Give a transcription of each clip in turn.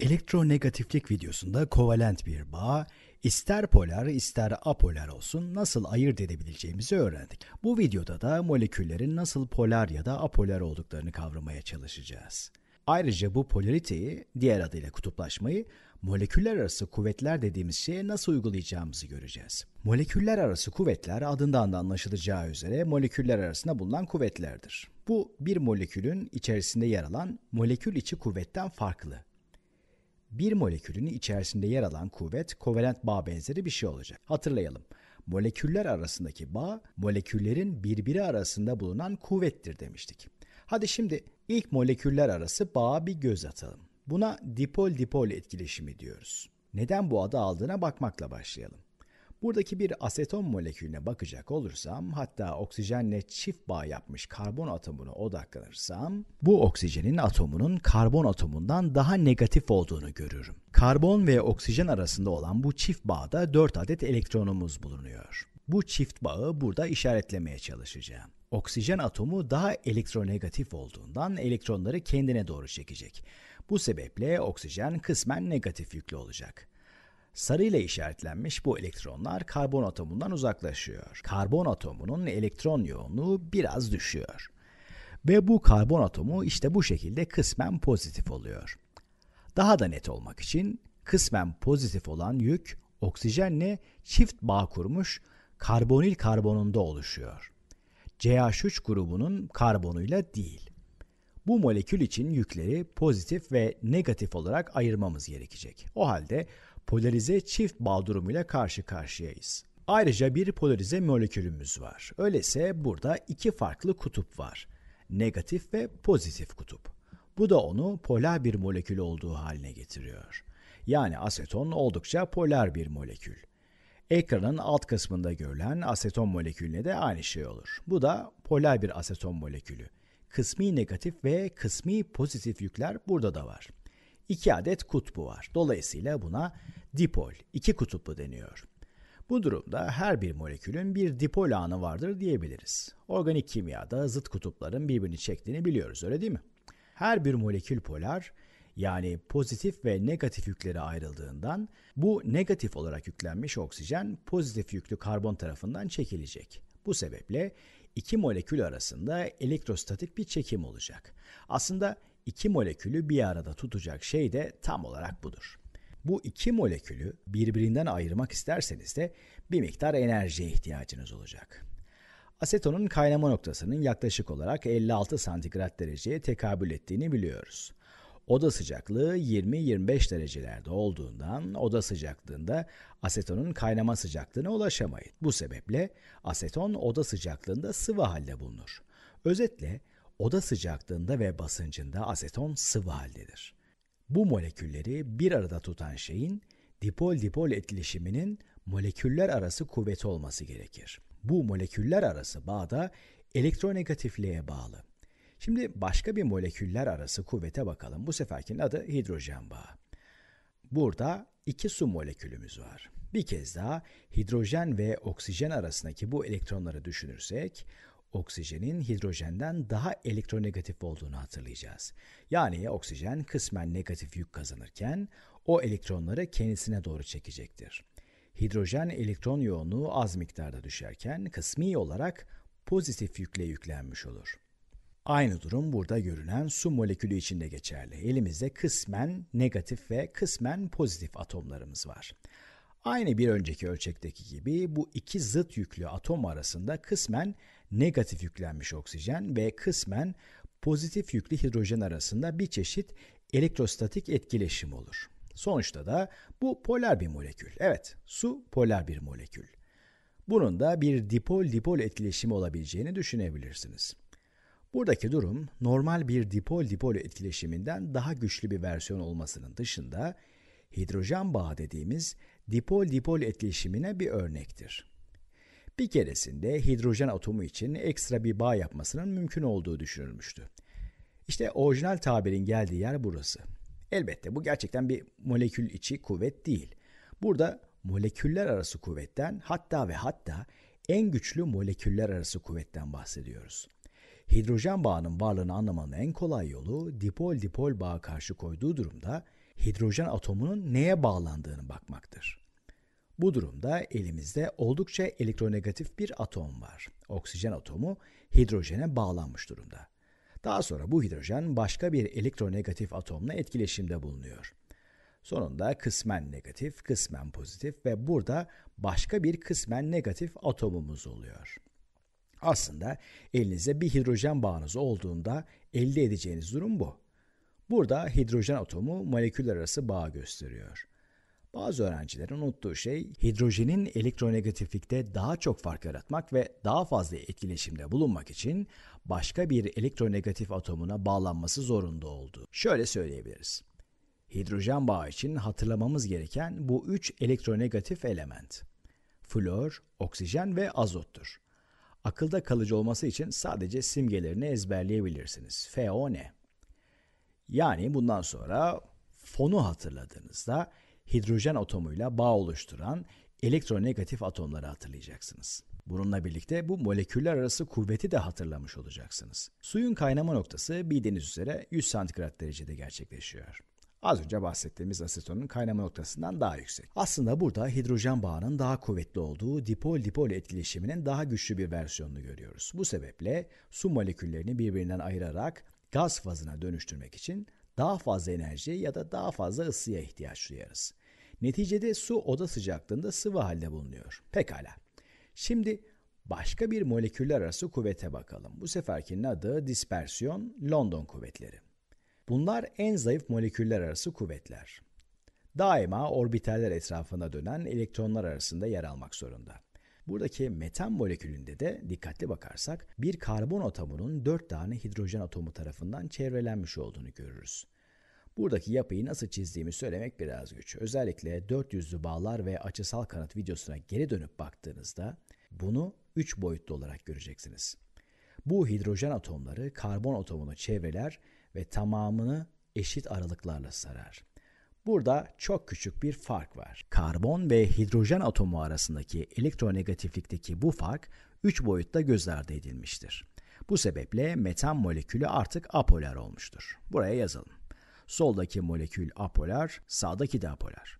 Elektronegatiflik videosunda kovalent bir bağ, ister polar ister apolar olsun nasıl ayırt edebileceğimizi öğrendik. Bu videoda da moleküllerin nasıl polar ya da apolar olduklarını kavramaya çalışacağız. Ayrıca bu polariteyi, diğer adıyla kutuplaşmayı, moleküller arası kuvvetler dediğimiz şeye nasıl uygulayacağımızı göreceğiz. Moleküller arası kuvvetler adından da anlaşılacağı üzere moleküller arasında bulunan kuvvetlerdir. Bu bir molekülün içerisinde yer alan molekül içi kuvvetten farklı. Bir molekülün içerisinde yer alan kuvvet kovalent bağ benzeri bir şey olacak. Hatırlayalım. Moleküller arasındaki bağ, moleküllerin birbiri arasında bulunan kuvvettir demiştik. Hadi şimdi ilk moleküller arası bağa bir göz atalım. Buna dipol-dipol etkileşimi diyoruz. Neden bu adı aldığına bakmakla başlayalım. Buradaki bir aseton molekülüne bakacak olursam hatta oksijenle çift bağ yapmış karbon atomuna odaklanırsam bu oksijenin atomunun karbon atomundan daha negatif olduğunu görürüm. Karbon ve oksijen arasında olan bu çift bağda 4 adet elektronumuz bulunuyor. Bu çift bağı burada işaretlemeye çalışacağım. Oksijen atomu daha elektronegatif olduğundan elektronları kendine doğru çekecek. Bu sebeple oksijen kısmen negatif yüklü olacak. Sarıyla işaretlenmiş bu elektronlar karbon atomundan uzaklaşıyor. Karbon atomunun elektron yoğunluğu biraz düşüyor. Ve bu karbon atomu işte bu şekilde kısmen pozitif oluyor. Daha da net olmak için kısmen pozitif olan yük oksijenle çift bağ kurmuş karbonil karbonunda oluşuyor. CH3 grubunun karbonuyla değil. Bu molekül için yükleri pozitif ve negatif olarak ayırmamız gerekecek. O halde polarize çift bağ durumuyla karşı karşıyayız. Ayrıca bir polarize molekülümüz var. Öyleyse burada iki farklı kutup var. Negatif ve pozitif kutup. Bu da onu polar bir molekül olduğu haline getiriyor. Yani aseton oldukça polar bir molekül. Ekranın alt kısmında görülen aseton molekülüne de aynı şey olur. Bu da polar bir aseton molekülü kısmi negatif ve kısmi pozitif yükler burada da var. İki adet kutbu var. Dolayısıyla buna dipol, iki kutuplu deniyor. Bu durumda her bir molekülün bir dipol anı vardır diyebiliriz. Organik kimyada zıt kutupların birbirini çektiğini biliyoruz öyle değil mi? Her bir molekül polar yani pozitif ve negatif yüklere ayrıldığından bu negatif olarak yüklenmiş oksijen pozitif yüklü karbon tarafından çekilecek. Bu sebeple iki molekül arasında elektrostatik bir çekim olacak. Aslında iki molekülü bir arada tutacak şey de tam olarak budur. Bu iki molekülü birbirinden ayırmak isterseniz de bir miktar enerjiye ihtiyacınız olacak. Asetonun kaynama noktasının yaklaşık olarak 56 santigrat dereceye tekabül ettiğini biliyoruz. Oda sıcaklığı 20-25 derecelerde olduğundan oda sıcaklığında asetonun kaynama sıcaklığına ulaşamayın. Bu sebeple aseton oda sıcaklığında sıvı halde bulunur. Özetle oda sıcaklığında ve basıncında aseton sıvı haldedir. Bu molekülleri bir arada tutan şeyin dipol-dipol etkileşiminin moleküller arası kuvveti olması gerekir. Bu moleküller arası bağda elektronegatifliğe bağlı. Şimdi başka bir moleküller arası kuvvete bakalım. Bu seferkinin adı hidrojen bağı. Burada iki su molekülümüz var. Bir kez daha hidrojen ve oksijen arasındaki bu elektronları düşünürsek, oksijenin hidrojenden daha elektronegatif olduğunu hatırlayacağız. Yani oksijen kısmen negatif yük kazanırken o elektronları kendisine doğru çekecektir. Hidrojen elektron yoğunluğu az miktarda düşerken kısmi olarak pozitif yükle yüklenmiş olur. Aynı durum burada görünen su molekülü için de geçerli. Elimizde kısmen negatif ve kısmen pozitif atomlarımız var. Aynı bir önceki ölçekteki gibi bu iki zıt yüklü atom arasında kısmen negatif yüklenmiş oksijen ve kısmen pozitif yüklü hidrojen arasında bir çeşit elektrostatik etkileşim olur. Sonuçta da bu polar bir molekül. Evet, su polar bir molekül. Bunun da bir dipol dipol etkileşimi olabileceğini düşünebilirsiniz. Buradaki durum normal bir dipol-dipol etkileşiminden daha güçlü bir versiyon olmasının dışında hidrojen bağı dediğimiz dipol-dipol etkileşimine bir örnektir. Bir keresinde hidrojen atomu için ekstra bir bağ yapmasının mümkün olduğu düşünülmüştü. İşte orijinal tabirin geldiği yer burası. Elbette bu gerçekten bir molekül içi kuvvet değil. Burada moleküller arası kuvvetten hatta ve hatta en güçlü moleküller arası kuvvetten bahsediyoruz. Hidrojen bağının varlığını anlamanın en kolay yolu dipol-dipol bağa karşı koyduğu durumda hidrojen atomunun neye bağlandığını bakmaktır. Bu durumda elimizde oldukça elektronegatif bir atom var. Oksijen atomu hidrojene bağlanmış durumda. Daha sonra bu hidrojen başka bir elektronegatif atomla etkileşimde bulunuyor. Sonunda kısmen negatif, kısmen pozitif ve burada başka bir kısmen negatif atomumuz oluyor. Aslında elinizde bir hidrojen bağınız olduğunda elde edeceğiniz durum bu. Burada hidrojen atomu moleküller arası bağ gösteriyor. Bazı öğrencilerin unuttuğu şey hidrojenin elektronegatiflikte daha çok fark yaratmak ve daha fazla etkileşimde bulunmak için başka bir elektronegatif atomuna bağlanması zorunda oldu. Şöyle söyleyebiliriz. Hidrojen bağı için hatırlamamız gereken bu üç elektronegatif element. Flor, oksijen ve azottur. Akılda kalıcı olması için sadece simgelerini ezberleyebilirsiniz. FO ne? Yani bundan sonra fonu hatırladığınızda hidrojen atomuyla bağ oluşturan elektronegatif atomları hatırlayacaksınız. Bununla birlikte bu moleküller arası kuvveti de hatırlamış olacaksınız. Suyun kaynama noktası bildiğiniz üzere 100 santigrat derecede gerçekleşiyor. Az önce bahsettiğimiz asetonun kaynama noktasından daha yüksek. Aslında burada hidrojen bağının daha kuvvetli olduğu dipol-dipol etkileşiminin daha güçlü bir versiyonunu görüyoruz. Bu sebeple su moleküllerini birbirinden ayırarak gaz fazına dönüştürmek için daha fazla enerji ya da daha fazla ısıya ihtiyaç duyarız. Neticede su oda sıcaklığında sıvı halde bulunuyor. Pekala. Şimdi başka bir moleküller arası kuvvete bakalım. Bu seferkinin adı dispersiyon London kuvvetleri. Bunlar en zayıf moleküller arası kuvvetler. Daima orbitaller etrafında dönen elektronlar arasında yer almak zorunda. Buradaki metan molekülünde de dikkatli bakarsak bir karbon atomunun 4 tane hidrojen atomu tarafından çevrelenmiş olduğunu görürüz. Buradaki yapıyı nasıl çizdiğimi söylemek biraz güç. Özellikle 400'lü bağlar ve açısal kanıt videosuna geri dönüp baktığınızda bunu 3 boyutlu olarak göreceksiniz. Bu hidrojen atomları karbon atomunu çevreler ve tamamını eşit aralıklarla sarar. Burada çok küçük bir fark var. Karbon ve hidrojen atomu arasındaki elektronegatiflikteki bu fark 3 boyutta göz ardı edilmiştir. Bu sebeple metan molekülü artık apolar olmuştur. Buraya yazalım. Soldaki molekül apolar, sağdaki de apolar.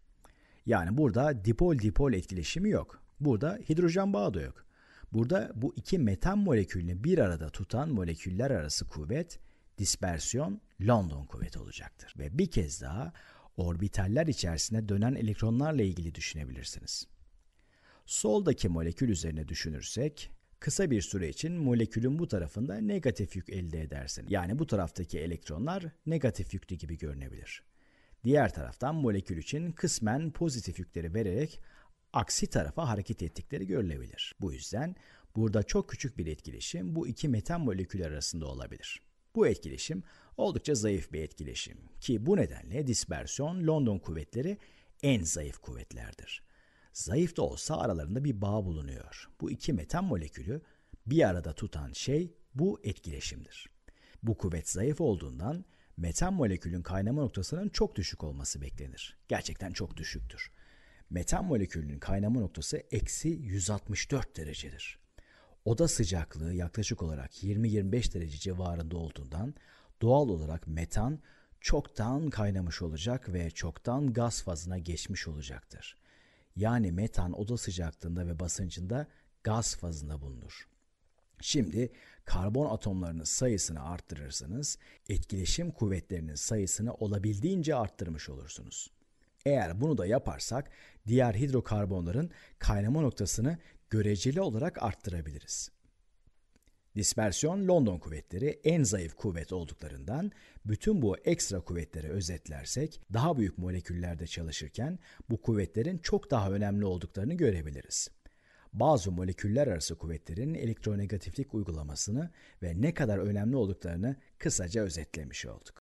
Yani burada dipol-dipol etkileşimi yok. Burada hidrojen bağı da yok. Burada bu iki metan molekülünü bir arada tutan moleküller arası kuvvet dispersiyon London kuvveti olacaktır. Ve bir kez daha orbitaller içerisinde dönen elektronlarla ilgili düşünebilirsiniz. Soldaki molekül üzerine düşünürsek kısa bir süre için molekülün bu tarafında negatif yük elde edersiniz. Yani bu taraftaki elektronlar negatif yüklü gibi görünebilir. Diğer taraftan molekül için kısmen pozitif yükleri vererek aksi tarafa hareket ettikleri görülebilir. Bu yüzden burada çok küçük bir etkileşim bu iki metan molekül arasında olabilir. Bu etkileşim oldukça zayıf bir etkileşim ki bu nedenle dispersyon London kuvvetleri en zayıf kuvvetlerdir. Zayıf da olsa aralarında bir bağ bulunuyor. Bu iki metan molekülü bir arada tutan şey bu etkileşimdir. Bu kuvvet zayıf olduğundan metan molekülün kaynama noktasının çok düşük olması beklenir. Gerçekten çok düşüktür. Metan molekülünün kaynama noktası eksi 164 derecedir. Oda sıcaklığı yaklaşık olarak 20-25 derece civarında olduğundan doğal olarak metan çoktan kaynamış olacak ve çoktan gaz fazına geçmiş olacaktır. Yani metan oda sıcaklığında ve basıncında gaz fazında bulunur. Şimdi karbon atomlarının sayısını arttırırsanız etkileşim kuvvetlerinin sayısını olabildiğince arttırmış olursunuz. Eğer bunu da yaparsak diğer hidrokarbonların kaynama noktasını göreceli olarak arttırabiliriz. Dispersyon London kuvvetleri en zayıf kuvvet olduklarından bütün bu ekstra kuvvetleri özetlersek daha büyük moleküllerde çalışırken bu kuvvetlerin çok daha önemli olduklarını görebiliriz. Bazı moleküller arası kuvvetlerin elektronegatiflik uygulamasını ve ne kadar önemli olduklarını kısaca özetlemiş olduk.